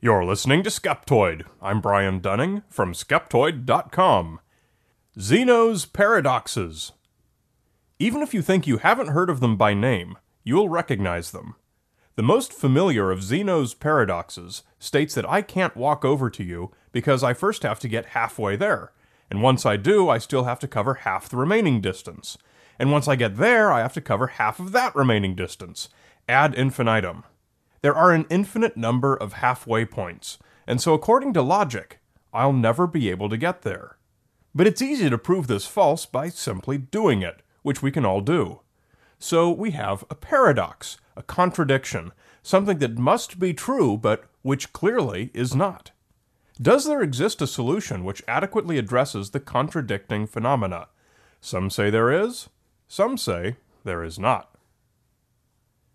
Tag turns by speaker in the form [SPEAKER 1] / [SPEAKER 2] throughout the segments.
[SPEAKER 1] You're listening to Skeptoid. I'm Brian Dunning from Skeptoid.com. Zeno's Paradoxes. Even if you think you haven't heard of them by name, you'll recognize them. The most familiar of Zeno's paradoxes states that I can't walk over to you because I first have to get halfway there, and once I do, I still have to cover half the remaining distance, and once I get there, I have to cover half of that remaining distance, ad infinitum. There are an infinite number of halfway points, and so according to logic, I'll never be able to get there. But it's easy to prove this false by simply doing it, which we can all do. So we have a paradox, a contradiction, something that must be true but which clearly is not. Does there exist a solution which adequately addresses the contradicting phenomena? Some say there is, some say there is not.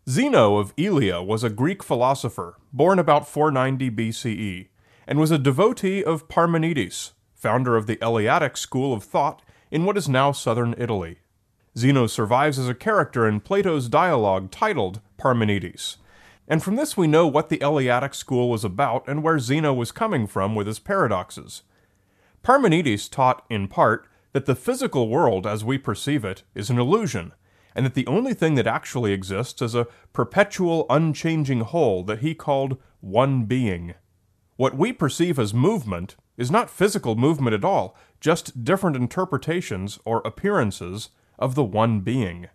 [SPEAKER 1] Zeno of Elia was a Greek philosopher, born about 490 BCE, and was a devotee of Parmenides, founder of the Eleatic school of thought in what is now southern Italy. Zeno survives as a character in Plato's dialogue titled Parmenides. And from this we know what the Eleatic school was about and where Zeno was coming from with his paradoxes. Parmenides taught, in part, that the physical world as we perceive it is an illusion, and that the only thing that actually exists is a perpetual, unchanging whole that he called one being. What we perceive as movement is not physical movement at all, just different interpretations or appearances of the one being.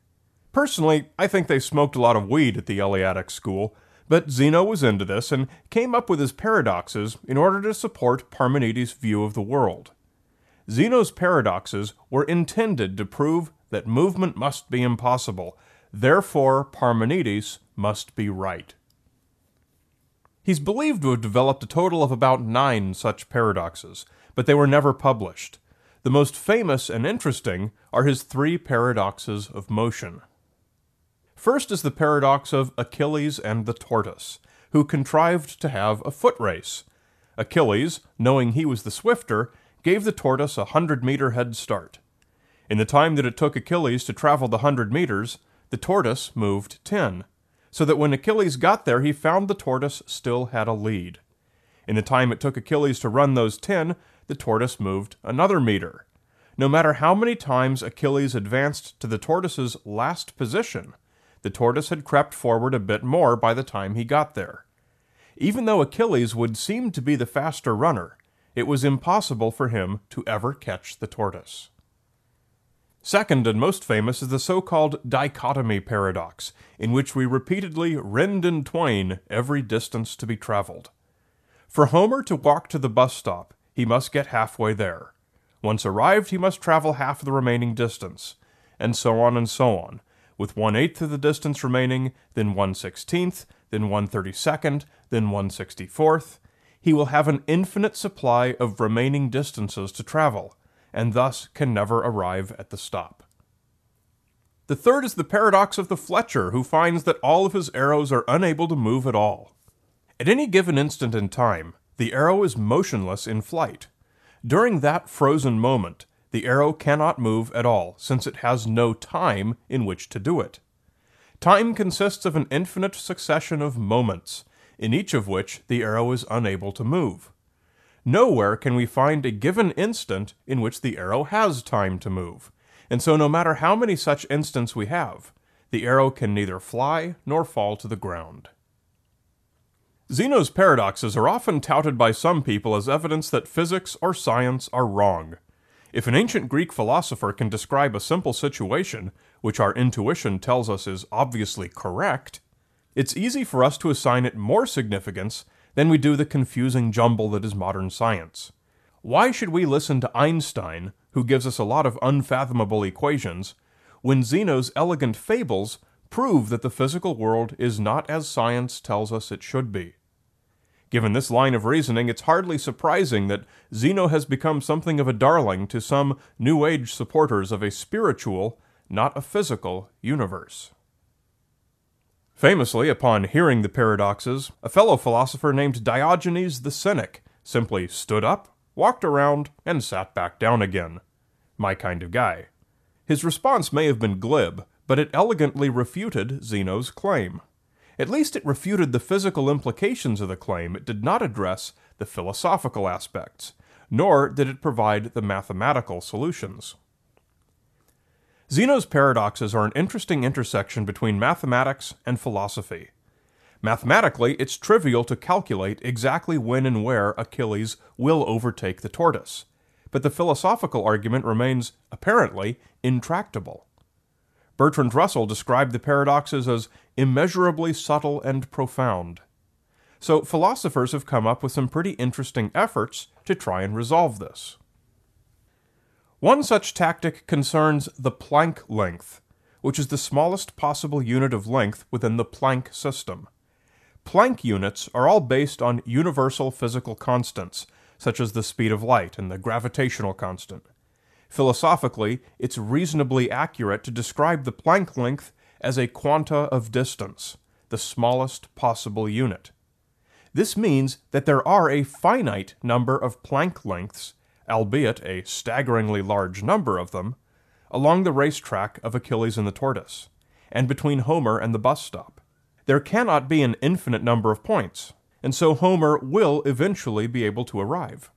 [SPEAKER 1] Personally, I think they smoked a lot of weed at the Eleatic school, but Zeno was into this and came up with his paradoxes in order to support Parmenides' view of the world. Zeno's paradoxes were intended to prove that movement must be impossible. Therefore, Parmenides must be right. He's believed to have developed a total of about nine such paradoxes, but they were never published. The most famous and interesting are his three paradoxes of motion. First is the paradox of Achilles and the tortoise, who contrived to have a foot race. Achilles, knowing he was the swifter, gave the tortoise a hundred meter head start. In the time that it took Achilles to travel the hundred meters, the tortoise moved ten, so that when Achilles got there, he found the tortoise still had a lead. In the time it took Achilles to run those ten, the tortoise moved another meter. No matter how many times Achilles advanced to the tortoise's last position, the tortoise had crept forward a bit more by the time he got there. Even though Achilles would seem to be the faster runner, it was impossible for him to ever catch the tortoise. Second and most famous is the so called dichotomy paradox, in which we repeatedly rend in twain every distance to be traveled. For Homer to walk to the bus stop, he must get halfway there. Once arrived, he must travel half the remaining distance, and so on and so on, with one eighth of the distance remaining, then one sixteenth, then one thirty second, then one sixty fourth. He will have an infinite supply of remaining distances to travel and thus can never arrive at the stop. The third is the paradox of the Fletcher, who finds that all of his arrows are unable to move at all. At any given instant in time, the arrow is motionless in flight. During that frozen moment, the arrow cannot move at all, since it has no time in which to do it. Time consists of an infinite succession of moments, in each of which the arrow is unable to move. Nowhere can we find a given instant in which the arrow has time to move, and so no matter how many such instants we have, the arrow can neither fly nor fall to the ground. Zeno's paradoxes are often touted by some people as evidence that physics or science are wrong. If an ancient Greek philosopher can describe a simple situation, which our intuition tells us is obviously correct, it's easy for us to assign it more significance than we do the confusing jumble that is modern science. Why should we listen to Einstein, who gives us a lot of unfathomable equations, when Zeno's elegant fables prove that the physical world is not as science tells us it should be? Given this line of reasoning, it's hardly surprising that Zeno has become something of a darling to some New Age supporters of a spiritual, not a physical, universe. Famously, upon hearing the paradoxes, a fellow philosopher named Diogenes the Cynic simply stood up, walked around, and sat back down again. My kind of guy. His response may have been glib, but it elegantly refuted Zeno's claim. At least it refuted the physical implications of the claim, it did not address the philosophical aspects, nor did it provide the mathematical solutions. Zeno's paradoxes are an interesting intersection between mathematics and philosophy. Mathematically, it's trivial to calculate exactly when and where Achilles will overtake the tortoise, but the philosophical argument remains, apparently, intractable. Bertrand Russell described the paradoxes as immeasurably subtle and profound. So, philosophers have come up with some pretty interesting efforts to try and resolve this. One such tactic concerns the Planck length, which is the smallest possible unit of length within the Planck system. Planck units are all based on universal physical constants, such as the speed of light and the gravitational constant. Philosophically, it's reasonably accurate to describe the Planck length as a quanta of distance, the smallest possible unit. This means that there are a finite number of Planck lengths albeit a staggeringly large number of them, along the racetrack of Achilles and the tortoise, and between Homer and the bus stop. There cannot be an infinite number of points, and so Homer will eventually be able to arrive.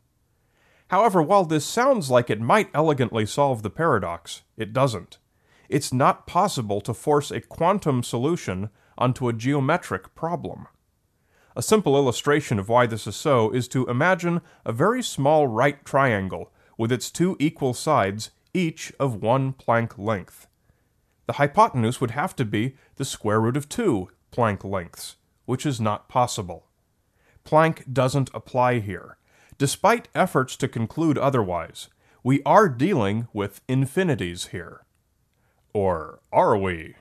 [SPEAKER 1] However, while this sounds like it might elegantly solve the paradox, it doesn't. It's not possible to force a quantum solution onto a geometric problem. A simple illustration of why this is so is to imagine a very small right triangle with its two equal sides, each of one Planck length. The hypotenuse would have to be the square root of two Planck lengths, which is not possible. Planck doesn't apply here. Despite efforts to conclude otherwise, we are dealing with infinities here. Or are we?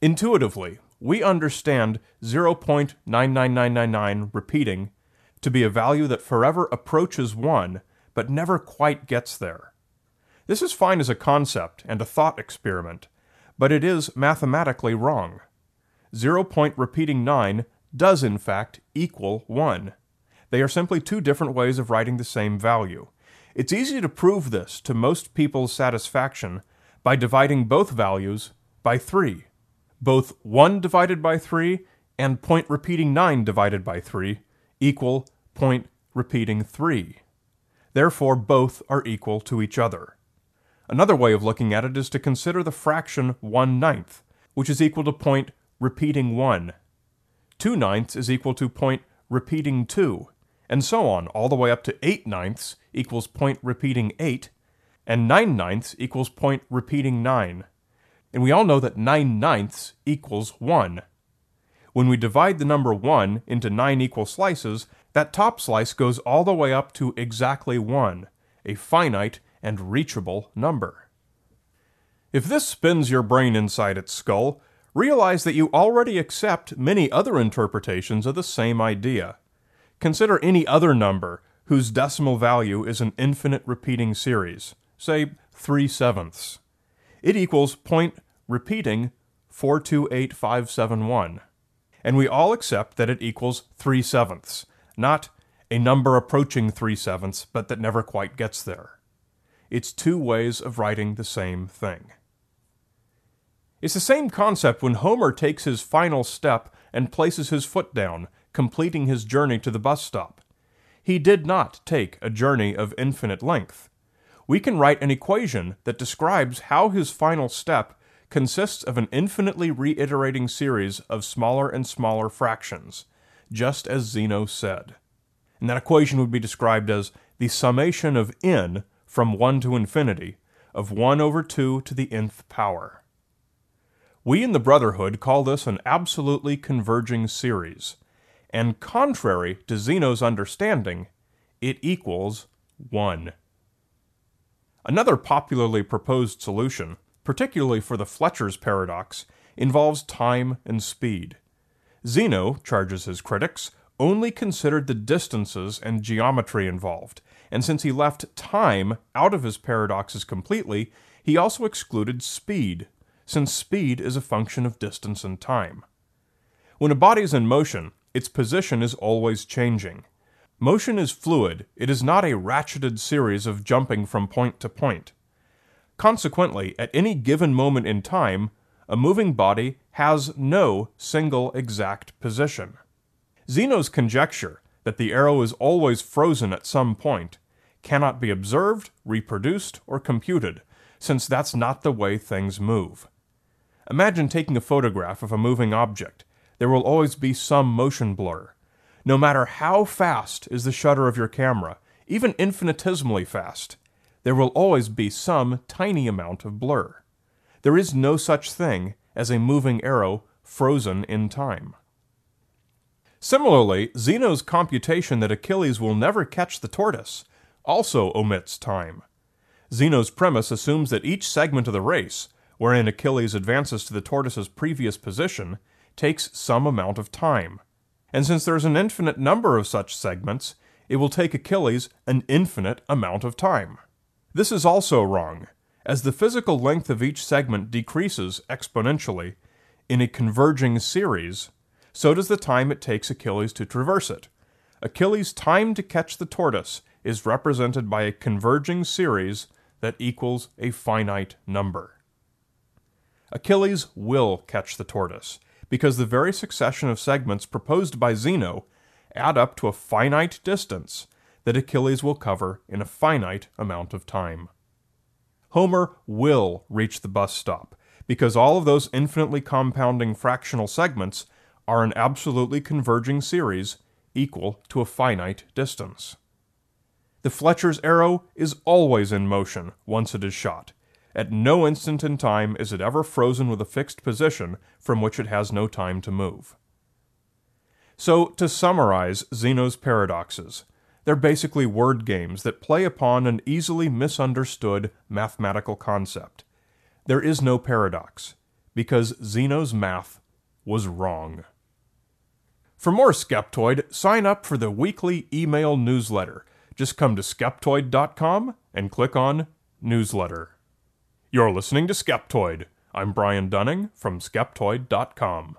[SPEAKER 1] Intuitively, we understand 0.99999 repeating to be a value that forever approaches 1 but never quite gets there. This is fine as a concept and a thought experiment, but it is mathematically wrong. Zero point repeating 9 does in fact equal 1. They are simply two different ways of writing the same value. It's easy to prove this to most people's satisfaction by dividing both values by 3 both 1 divided by 3 and point repeating 9 divided by 3 equal point repeating 3. Therefore, both are equal to each other. Another way of looking at it is to consider the fraction 1 ninth, which is equal to point repeating 1. 2 ninths is equal to point repeating 2, and so on, all the way up to 8 ninths equals point repeating 8, and 9 ninths equals point repeating 9. And we all know that 9 ninths equals 1. When we divide the number 1 into 9 equal slices, that top slice goes all the way up to exactly 1, a finite and reachable number. If this spins your brain inside its skull, realize that you already accept many other interpretations of the same idea. Consider any other number whose decimal value is an infinite repeating series, say 3 sevenths. It equals point repeating 428571. And we all accept that it equals 3 sevenths, not a number approaching 3 sevenths, but that never quite gets there. It's two ways of writing the same thing. It's the same concept when Homer takes his final step and places his foot down, completing his journey to the bus stop. He did not take a journey of infinite length. We can write an equation that describes how his final step consists of an infinitely reiterating series of smaller and smaller fractions, just as Zeno said. And that equation would be described as the summation of n from 1 to infinity of 1 over 2 to the nth power. We in the Brotherhood call this an absolutely converging series, and contrary to Zeno's understanding, it equals 1. Another popularly proposed solution particularly for the Fletcher's paradox, involves time and speed. Zeno, charges his critics, only considered the distances and geometry involved, and since he left time out of his paradoxes completely, he also excluded speed, since speed is a function of distance and time. When a body is in motion, its position is always changing. Motion is fluid, it is not a ratcheted series of jumping from point to point. Consequently, at any given moment in time, a moving body has no single exact position. Zeno's conjecture that the arrow is always frozen at some point cannot be observed, reproduced, or computed, since that's not the way things move. Imagine taking a photograph of a moving object. There will always be some motion blur. No matter how fast is the shutter of your camera, even infinitesimally fast, there will always be some tiny amount of blur. There is no such thing as a moving arrow frozen in time. Similarly, Zeno's computation that Achilles will never catch the tortoise also omits time. Zeno's premise assumes that each segment of the race, wherein Achilles advances to the tortoise's previous position, takes some amount of time. And since there's an infinite number of such segments, it will take Achilles an infinite amount of time. This is also wrong, as the physical length of each segment decreases exponentially in a converging series, so does the time it takes Achilles to traverse it. Achilles' time to catch the tortoise is represented by a converging series that equals a finite number. Achilles will catch the tortoise, because the very succession of segments proposed by Zeno add up to a finite distance that Achilles will cover in a finite amount of time. Homer will reach the bus stop, because all of those infinitely compounding fractional segments are an absolutely converging series equal to a finite distance. The Fletcher's arrow is always in motion once it is shot. At no instant in time is it ever frozen with a fixed position from which it has no time to move. So, to summarize Zeno's paradoxes, they're basically word games that play upon an easily misunderstood mathematical concept. There is no paradox, because Zeno's math was wrong. For more Skeptoid, sign up for the weekly email newsletter. Just come to skeptoid.com and click on Newsletter. You're listening to Skeptoid. I'm Brian Dunning from skeptoid.com.